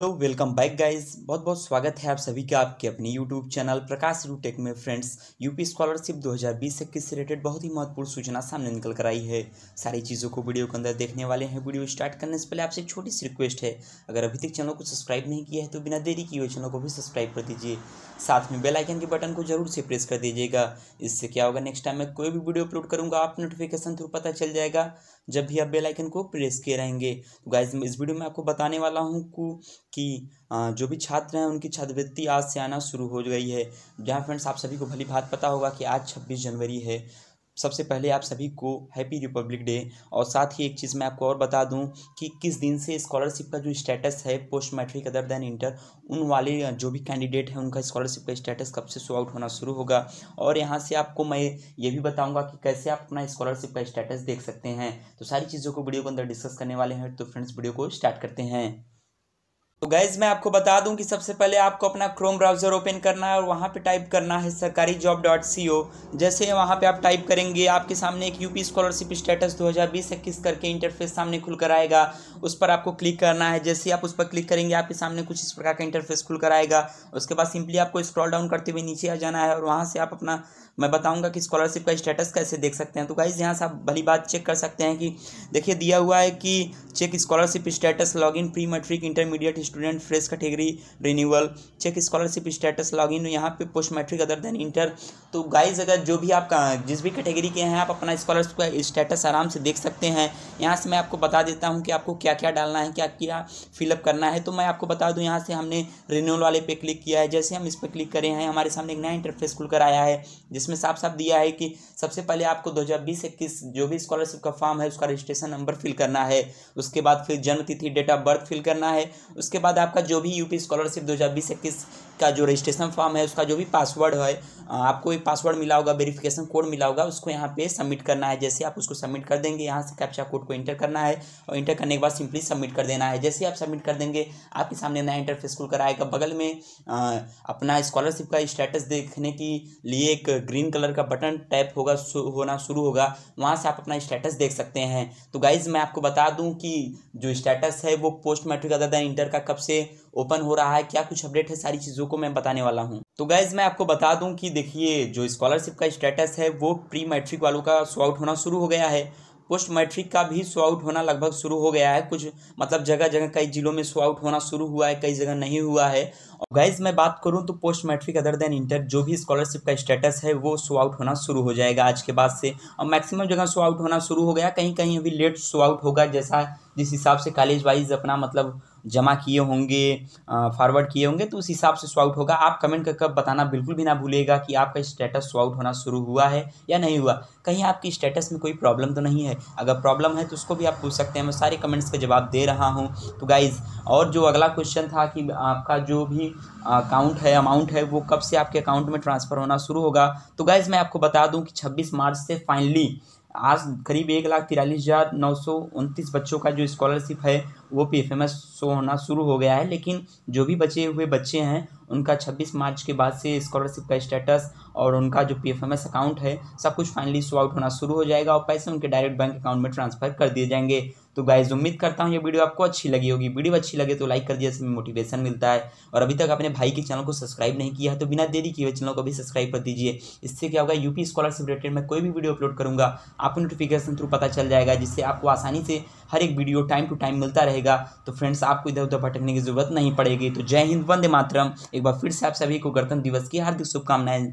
तो welcome back guys बहुत बहुत स्वागत है आप सभी का आपके अपने यूट्यूब चैनल प्रकाश रू टेक में फ्रेंड्स यूपी स्कॉलरशिप 2020 इक्कीस से रिलेटेड बहुत ही महत्वपूर्ण सूचना सामने निकल कर आई है सारी चीज़ों को वीडियो के अंदर देखने वाले हैं वीडियो स्टार्ट करने से पहले आपसे छोटी सी रिक्वेस्ट है अगर अभी तक चैनल को सब्सक्राइब नहीं किया है तो बिना देरी किए चैनल को भी सब्सक्राइब कर दीजिए साथ में बेलाइकन के बटन को जरूर से प्रेस कर दीजिएगा इससे क्या होगा नेक्स्ट टाइम मैं कोई भी वीडियो अपलोड करूँगा आप नोटिफिकेशन थ्रू पता चल जाएगा जब भी आप बेलाइकन को प्रेस किए रहेंगे तो गाइज इस वीडियो में आपको बताने वाला हूँ कि जो भी छात्र हैं उनकी छात्रवृत्ति आज से आना शुरू हो गई है जहाँ फ्रेंड्स आप सभी को भली भात पता होगा कि आज छब्बीस जनवरी है सबसे पहले आप सभी को हैप्पी रिपब्लिक डे और साथ ही एक चीज़ मैं आपको और बता दूं कि किस दिन से स्कॉलरशिप का जो स्टेटस है post matric other than inter उन वाले जो भी कैंडिडेट हैं उनका स्कॉलरशिप का स्टेटस कब से शो आउट होना शुरू होगा और यहाँ से आपको मैं ये भी बताऊँगा कि कैसे आप अपना स्कॉलरशिप का स्टेटस देख सकते हैं तो सारी चीज़ों को वीडियो के अंदर डिस्कस करने वाले हैं तो फ्रेंड्स वीडियो को स्टार्ट करते हैं तो गैज मैं आपको बता दूं कि सबसे पहले आपको अपना क्रोम ब्राउज़र ओपन करना है और वहाँ पे टाइप करना है सरकारी जॉब डॉट सी ओ जैसे वहाँ पे आप टाइप करेंगे आपके सामने एक यूपी स्कॉलरशिप स्टेटस 2020 इक्कीस करके इंटरफेस सामने खुल कर आएगा उस पर आपको क्लिक करना है जैसे आप उस पर क्लिक करेंगे आपके सामने कुछ इस प्रकार का इंटरफेस खुल कर आएगा उसके बाद सिंपली आपको स्क्रॉल डाउन करते हुए नीचे आ जाना है और वहाँ से आप अपना मैं बताऊँगा कि स्कॉलरशिप का स्टेटस कैसे देख सकते हैं तो गाइज़ यहाँ से आप भली बात चेक कर सकते हैं कि देखिए दिया हुआ है कि check scholarship status log in pre matric intermediate student fresh category renewal check scholarship status log in यहाँ पे post matric other than inter तो गाइज अगर जो भी आप जिस भी कैटेगरी के हैं आप अपना स्कॉलरशिप का स्टेटस आराम से देख सकते हैं यहाँ से मैं आपको बता देता हूँ कि आपको क्या क्या डालना है क्या क्या फिलअप करना है तो मैं आपको बता दूँ यहाँ से हमने रिन्यूअल वाले पे क्लिक किया है जैसे हम इस पर क्लिक करें हैं हमारे सामने एक नया इंटरफेस कर आया है जिसमें साफ साफ दिया है कि सबसे पहले आपको दो हज़ार जो भी स्कॉलरशिप का फॉर्म है उसका रजिस्ट्रेशन नंबर फिल करना है उसके बाद फिर जन्म तिथि डेट ऑफ बर्थ फिल करना है उसके बाद आपका जो भी यूपी स्कॉलरशिप दो हज़ार बीस इक्कीस का जो रजिस्ट्रेशन फॉर्म है उसका जो भी पासवर्ड है आपको एक पासवर्ड मिला होगा वेरिफिकेशन कोड मिला होगा उसको यहाँ पे सबमिट करना है जैसे आप उसको सबमिट कर देंगे यहाँ से कैप्चा कोड को इंटर करना है और इंटर करने के बाद सिंपली सबमिट कर देना है जैसे आप सबमिट कर देंगे आपके सामने नया इंटरफेस खुल कर आएगा बगल में आ, अपना स्कॉलरशिप का स्टेटस देखने के लिए एक ग्रीन कलर का बटन टैप होगा होना शुरू होगा वहाँ से आप अपना स्टेटस देख सकते हैं तो गाइज मैं आपको बता दूँ कि कि जो स्टेटस है वो post matric other than inter का कब से ओपन हो रहा है क्या कुछ अपडेट है सारी चीज़ों को मैं बताने वाला हूँ तो गाइज मैं आपको बता दूँ कि देखिए जो स्कॉलरशिप का स्टेटस है वो प्री मैट्रिक वालों का सॉ आउट होना शुरू हो गया है पोस्ट मैट्रिक का भी सो आउट होना लगभग शुरू हो गया है कुछ मतलब जगह जगह कई जिलों में सो आउट होना शुरू हुआ है कई जगह नहीं हुआ है और गाइज मैं बात करूँ तो post matric other than inter जो भी स्कॉलरशिप का स्टेटस है वो सो आउट होना शुरू हो जाएगा आज के बाद से और मैक्सिमम जगह सो आउट होना शुरू हो गया कहीं कहीं अभी लेट सो आउट होगा जैसा जिस हिसाब से कॉलेज वाइज अपना मतलब जमा किए होंगे फॉरवर्ड किए होंगे तो उस हिसाब से स्वाउट होगा आप कमेंट करके बताना बिल्कुल भी ना भूलेगा कि आपका स्टेटस स्वाउट होना शुरू हुआ है या नहीं हुआ कहीं आपकी स्टेटस में कोई प्रॉब्लम तो नहीं है अगर प्रॉब्लम है तो उसको भी आप पूछ सकते हैं मैं सारे कमेंट्स का जवाब दे रहा हूँ तो गाइज़ और जो अगला क्वेश्चन था कि आपका जो भी अकाउंट है अमाउंट है वो कब से आपके अकाउंट में ट्रांसफ़र होना शुरू होगा तो गाइज़ मैं आपको बता दूँ कि छब्बीस मार्च से फाइनली आज करीब एक लाख तिरालीस हज़ार नौ सौ उनतीस बच्चों का जो स्कॉलरशिप है वो पी एफ एम एस शो होना शुरू हो गया है लेकिन जो भी बचे हुए बच्चे हैं उनका 26 मार्च के बाद से स्कॉलरशिप का स्टेटस और उनका जो पी अकाउंट है सब कुछ फाइनली सो आउट होना शुरू हो जाएगा और पैसे उनके डायरेक्ट बैंक अकाउंट में ट्रांसफर कर दिए जाएंगे तो गाइज उम्मीद करता हूँ ये वीडियो आपको अच्छी लगी होगी वीडियो अच्छी लगे तो लाइक कर दिया इसमें मोटिवेशन मिलता है और अभी तक अपने भाई के चैनल को सब्सक्राइब नहीं किया है तो बिना देरी किए चैनल को भी सब्सक्राइब कर दीजिए इससे क्या होगा यूपी स्कॉलरशिप रिलेटेड मैं कोई भी वीडियो अपलोड करूँगा आपको नोटिफिकेशन थ्रू पता चल जाएगा जिससे आपको आसानी से हर एक वीडियो टाइम टू टाइम मिलता रहेगा तो फ्रेंड्स आपको इधर उधर भटकने की जरूरत नहीं पड़ेगी तो जय हिंद वंदे मातरम एक बार फिर से आप सभी को गणतंत्र दिवस की हार्दिक शुभकामनाएं